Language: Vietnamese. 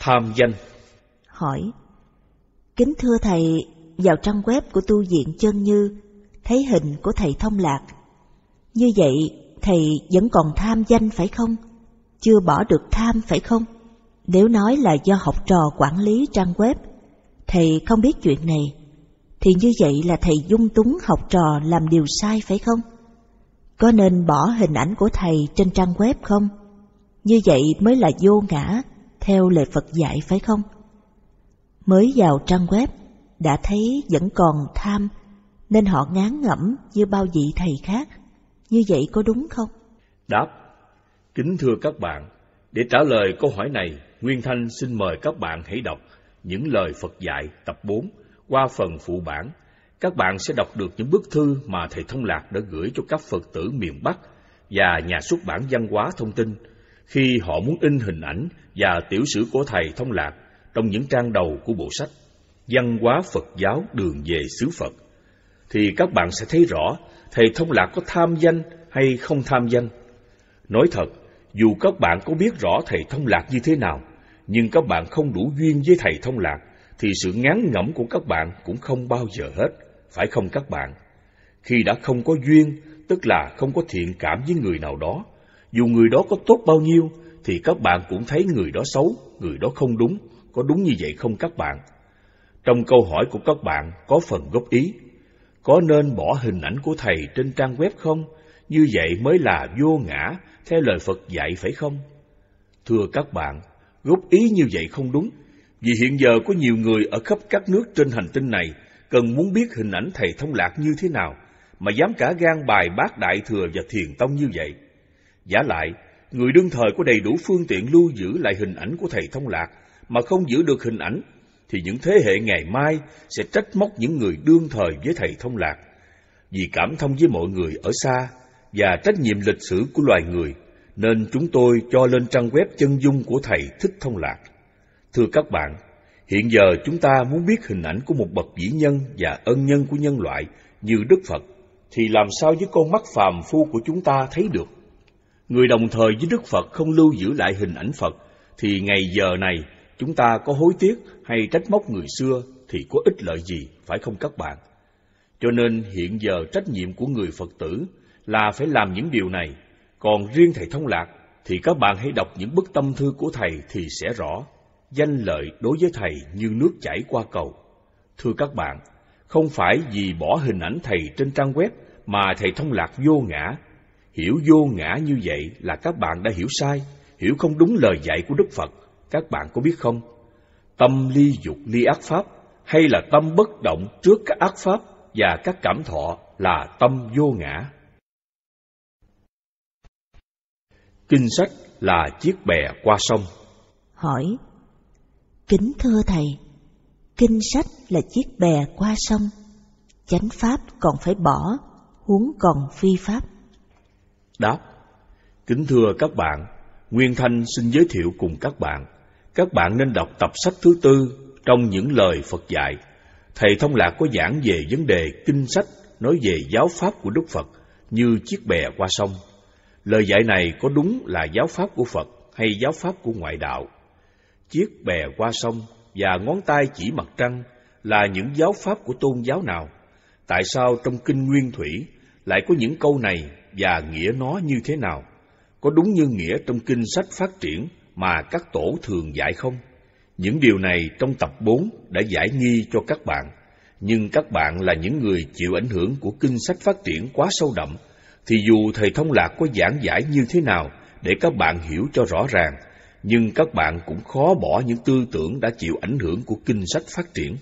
Tham danh Hỏi Kính thưa Thầy, vào trang web của tu viện chân như, thấy hình của Thầy thông lạc. Như vậy, Thầy vẫn còn tham danh phải không? Chưa bỏ được tham phải không? Nếu nói là do học trò quản lý trang web, Thầy không biết chuyện này, thì như vậy là Thầy dung túng học trò làm điều sai phải không? Có nên bỏ hình ảnh của Thầy trên trang web không? Như vậy mới là vô ngã, theo lời Phật dạy phải không? Mới vào trang web, đã thấy vẫn còn tham, nên họ ngán ngẩm như bao vị thầy khác. Như vậy có đúng không? Đáp, kính thưa các bạn, để trả lời câu hỏi này, Nguyên Thanh xin mời các bạn hãy đọc những lời Phật dạy tập 4 qua phần phụ bản. Các bạn sẽ đọc được những bức thư mà Thầy Thông Lạc đã gửi cho các Phật tử miền Bắc và nhà xuất bản văn hóa thông tin khi họ muốn in hình ảnh và tiểu sử của thầy thông lạc trong những trang đầu của bộ sách Văn hóa Phật giáo đường về xứ Phật, thì các bạn sẽ thấy rõ thầy thông lạc có tham danh hay không tham danh. Nói thật, dù các bạn có biết rõ thầy thông lạc như thế nào, nhưng các bạn không đủ duyên với thầy thông lạc, thì sự ngán ngẩm của các bạn cũng không bao giờ hết, phải không các bạn? Khi đã không có duyên, tức là không có thiện cảm với người nào đó, dù người đó có tốt bao nhiêu, thì các bạn cũng thấy người đó xấu, người đó không đúng. Có đúng như vậy không các bạn? Trong câu hỏi của các bạn có phần góp ý. Có nên bỏ hình ảnh của thầy trên trang web không? Như vậy mới là vô ngã, theo lời Phật dạy phải không? Thưa các bạn, góp ý như vậy không đúng. Vì hiện giờ có nhiều người ở khắp các nước trên hành tinh này cần muốn biết hình ảnh thầy thông lạc như thế nào, mà dám cả gan bài bác đại thừa và thiền tông như vậy. Giả lại, người đương thời có đầy đủ phương tiện lưu giữ lại hình ảnh của thầy Thông Lạc mà không giữ được hình ảnh, thì những thế hệ ngày mai sẽ trách móc những người đương thời với thầy Thông Lạc vì cảm thông với mọi người ở xa và trách nhiệm lịch sử của loài người nên chúng tôi cho lên trang web chân dung của thầy Thích Thông Lạc. Thưa các bạn, hiện giờ chúng ta muốn biết hình ảnh của một bậc vĩ nhân và ân nhân của nhân loại như Đức Phật thì làm sao với con mắt phàm phu của chúng ta thấy được? người đồng thời với Đức Phật không lưu giữ lại hình ảnh Phật, thì ngày giờ này chúng ta có hối tiếc hay trách móc người xưa thì có ích lợi gì, phải không các bạn? Cho nên hiện giờ trách nhiệm của người Phật tử là phải làm những điều này, còn riêng Thầy Thông Lạc thì các bạn hãy đọc những bức tâm thư của Thầy thì sẽ rõ. Danh lợi đối với Thầy như nước chảy qua cầu. Thưa các bạn, không phải vì bỏ hình ảnh Thầy trên trang web mà Thầy Thông Lạc vô ngã Hiểu vô ngã như vậy là các bạn đã hiểu sai, hiểu không đúng lời dạy của Đức Phật. Các bạn có biết không? Tâm ly dục ly ác pháp hay là tâm bất động trước các ác pháp và các cảm thọ là tâm vô ngã. Kinh sách là chiếc bè qua sông. Hỏi: Kính thưa thầy, kinh sách là chiếc bè qua sông, chánh pháp còn phải bỏ, huống còn phi pháp. Đáp Kính thưa các bạn, Nguyên Thanh xin giới thiệu cùng các bạn. Các bạn nên đọc tập sách thứ tư trong những lời Phật dạy. Thầy Thông Lạc có giảng về vấn đề kinh sách nói về giáo pháp của Đức Phật như chiếc bè qua sông. Lời dạy này có đúng là giáo pháp của Phật hay giáo pháp của ngoại đạo? Chiếc bè qua sông và ngón tay chỉ mặt trăng là những giáo pháp của tôn giáo nào? Tại sao trong Kinh Nguyên Thủy lại có những câu này và nghĩa nó như thế nào? Có đúng như nghĩa trong kinh sách phát triển mà các tổ thường dạy không? Những điều này trong tập 4 đã giải nghi cho các bạn, nhưng các bạn là những người chịu ảnh hưởng của kinh sách phát triển quá sâu đậm, thì dù thầy thông lạc có giảng giải như thế nào để các bạn hiểu cho rõ ràng, nhưng các bạn cũng khó bỏ những tư tưởng đã chịu ảnh hưởng của kinh sách phát triển.